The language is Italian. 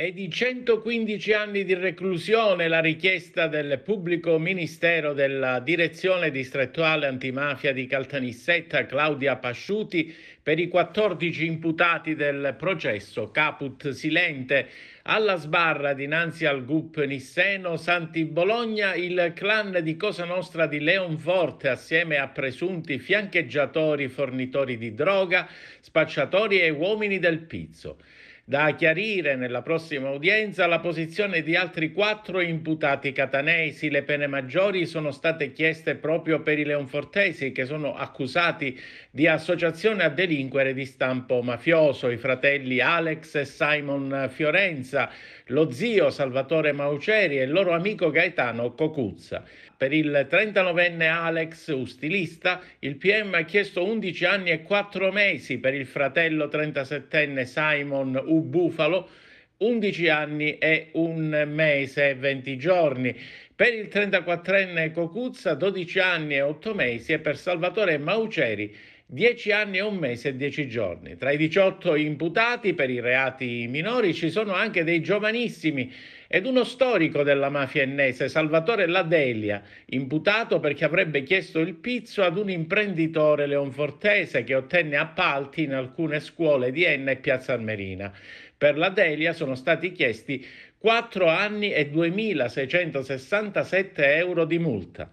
e di 115 anni di reclusione la richiesta del pubblico ministero della direzione distrettuale antimafia di Caltanissetta Claudia Pasciuti per i 14 imputati del processo Caput Silente. Alla sbarra dinanzi al GUP Nisseno Santi Bologna il clan di Cosa Nostra di Leonforte assieme a presunti fiancheggiatori, fornitori di droga, spacciatori e uomini del pizzo da chiarire nella prossima udienza la posizione di altri quattro imputati catanesi. Le pene maggiori sono state chieste proprio per i leonfortesi che sono accusati di associazione a delinquere di stampo mafioso, i fratelli Alex e Simon Fiorenza, lo zio Salvatore Mauceri e il loro amico Gaetano Cocuzza. Per il 39enne Alex, ustilista, il PM ha chiesto 11 anni e 4 mesi, per il fratello 37enne Simon Bufalo, 11 anni e un mese e 20 giorni. Per il 34enne Cocuzza 12 anni e 8 mesi e per Salvatore Mauceri 10 anni e un mese e 10 giorni. Tra i 18 imputati per i reati minori ci sono anche dei giovanissimi ed uno storico della mafia ennese, Salvatore Ladelia, imputato perché avrebbe chiesto il pizzo ad un imprenditore leonfortese che ottenne appalti in alcune scuole di Enna e Piazza Armerina. Per Ladelia sono stati chiesti 4 anni e 2.667 euro di multa.